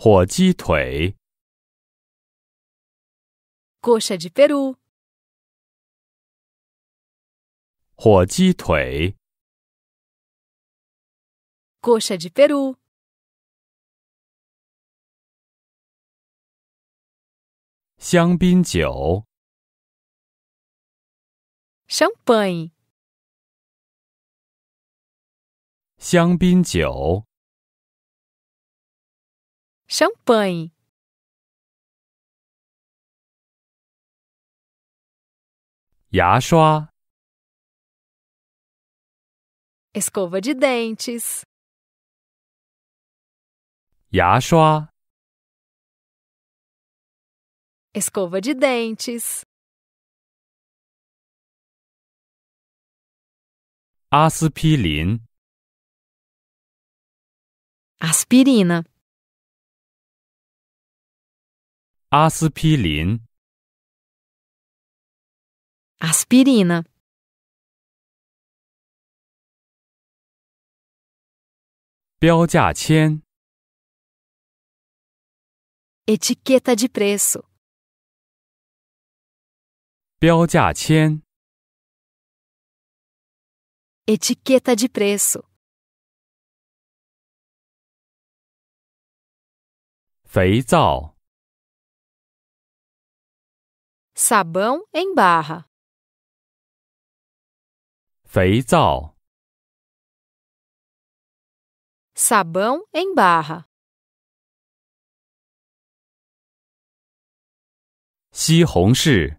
火鸡腿，coxa de peru。火鸡腿，coxa de peru。香槟酒，champagne。香槟酒。champanhe. Yashua. Escova de dentes. Yashua. Escova de dentes. Aspirina. Aspirina. 阿司匹林阿司匹林呢？标价签，Etiqueta de preço，标价签，Etiqueta de preço，肥皂。Sabão em barra. Feizal. Sabão em barra. 西红柿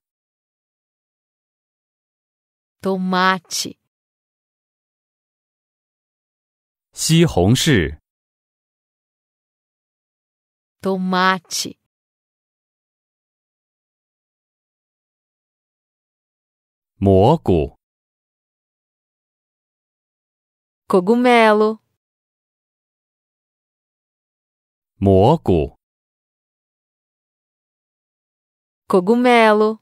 Tomate. 西红柿 Tomate. Moco. Cogumelo. Moco. Cogumelo.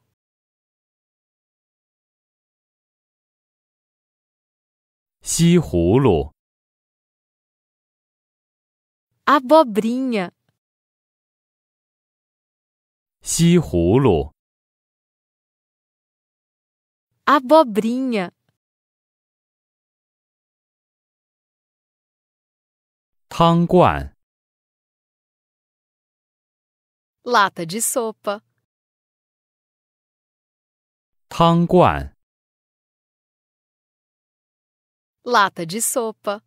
Xíhulo. Abobrinha. Xíhulo abobrinha. Tanguan. Lata de sopa. Tanguan. Lata de sopa.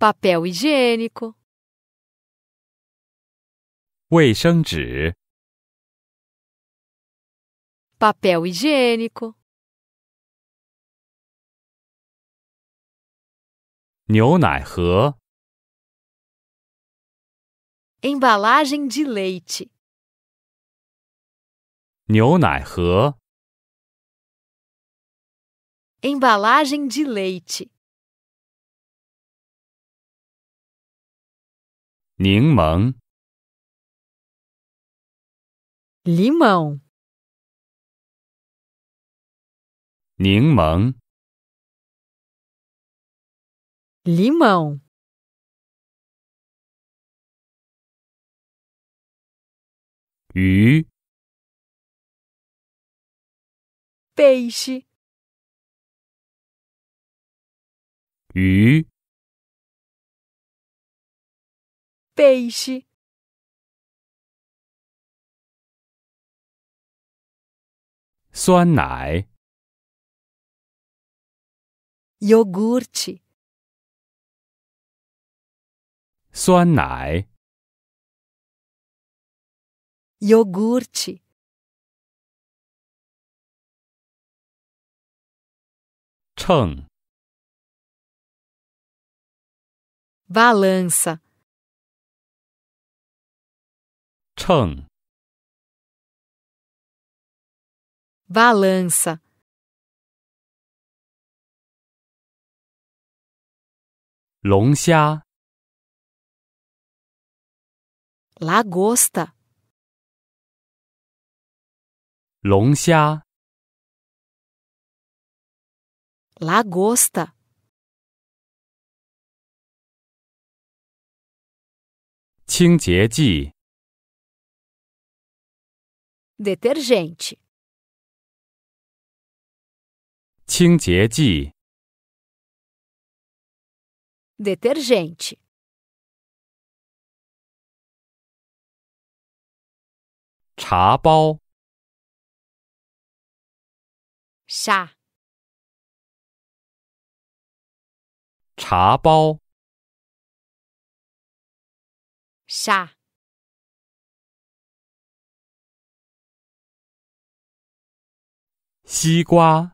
papel higiênico. 卫生纸，papel higiênico，牛奶盒，embalagem de leite，牛奶盒，embalagem de leite，柠檬。limão, limão, limão, peixe, peixe. 酸奶 iogurte, iogurte, balança, balança. Longxia. Lagosta. Longxia. Lagosta. Detergente. 清洁剂，detergente，茶包，sha，茶包，sha，西瓜。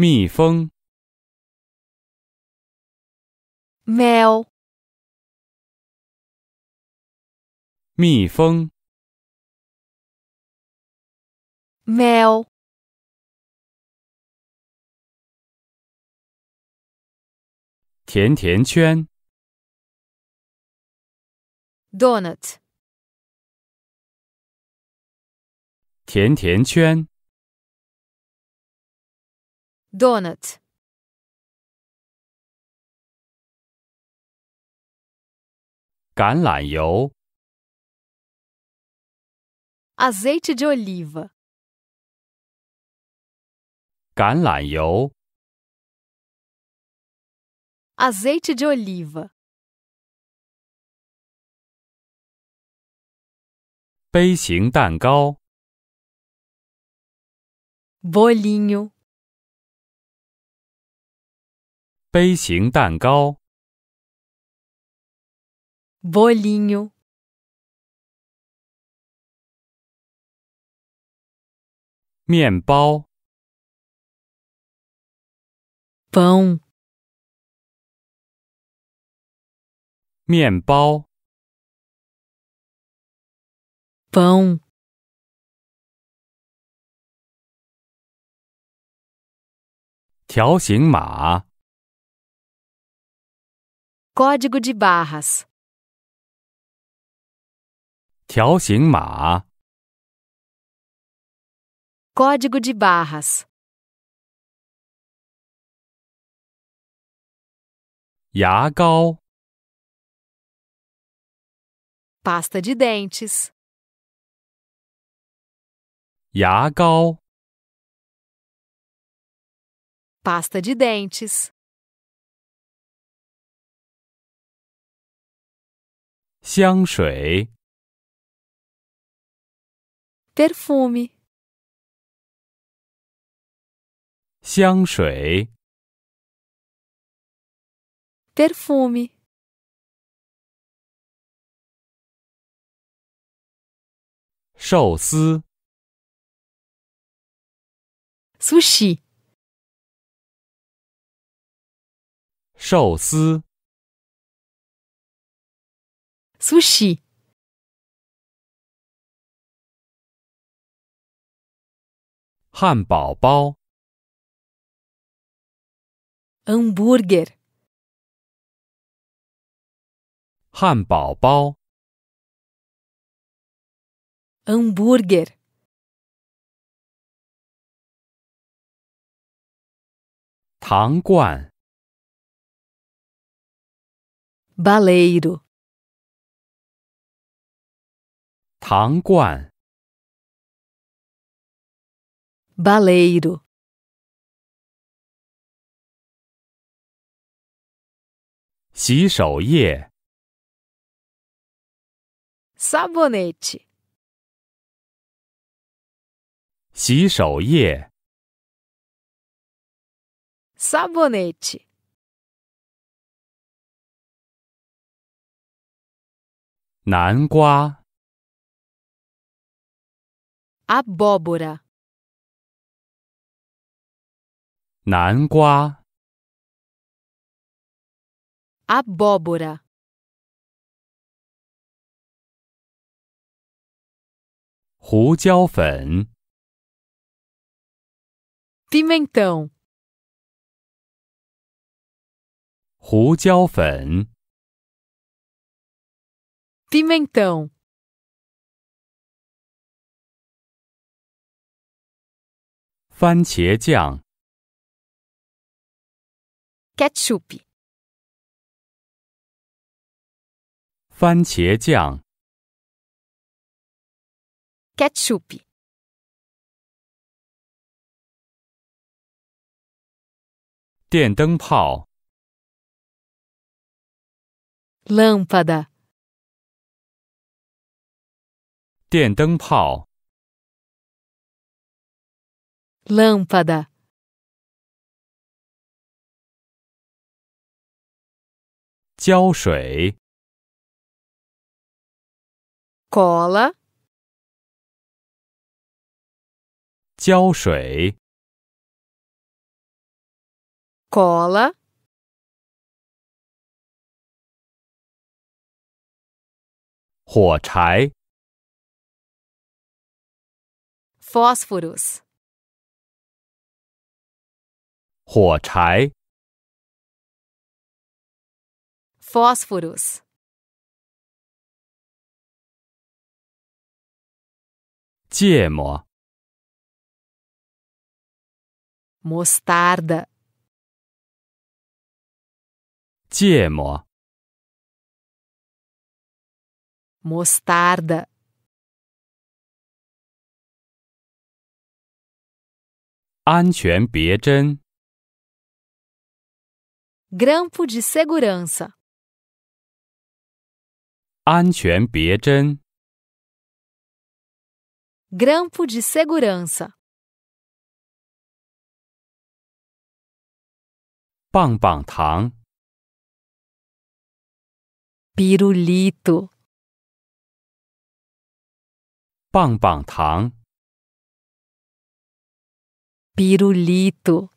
蜜蜂 m a o w 蜜蜂 m a o w 甜甜圈，donut。甜甜圈。Donut. Ganlanyo. Azeite de oliva. Ganlanyo. Azeite de oliva. Beijing Bolinho. 杯形蛋糕，bolinho，面包，pão，面包，pão，条形码。Código de barras. 条形码 Código de barras. 牙膏 Pasta de dentes. 牙膏 Pasta de dentes. 香水，perfume。香水，perfume。寿司，sushi。寿司。Sushi. Hanbaobao. Hambúrguer. Hanbaobao. Hambúrguer. Tanguan. Baleiro. 糖罐，芭蕾舞，洗手液，皂布涅，洗手液，皂布涅，南瓜。abóbora, pimentão, 胡椒粉，pimentão, pimentão 番茄酱。Ketchup. 番茄酱。Ketchup. 电灯泡。Lâmpada. 电灯泡。lâmpada. Shui. cola, shui. cola, Huo fósforos. 火柴，fósforos，芥末，mostarda，芥末，mostarda，安全别针。Grampo de segurança. 安全别针。Grampo de segurança. 棒棒糖。Pirulito. 棒棒糖。Pirulito.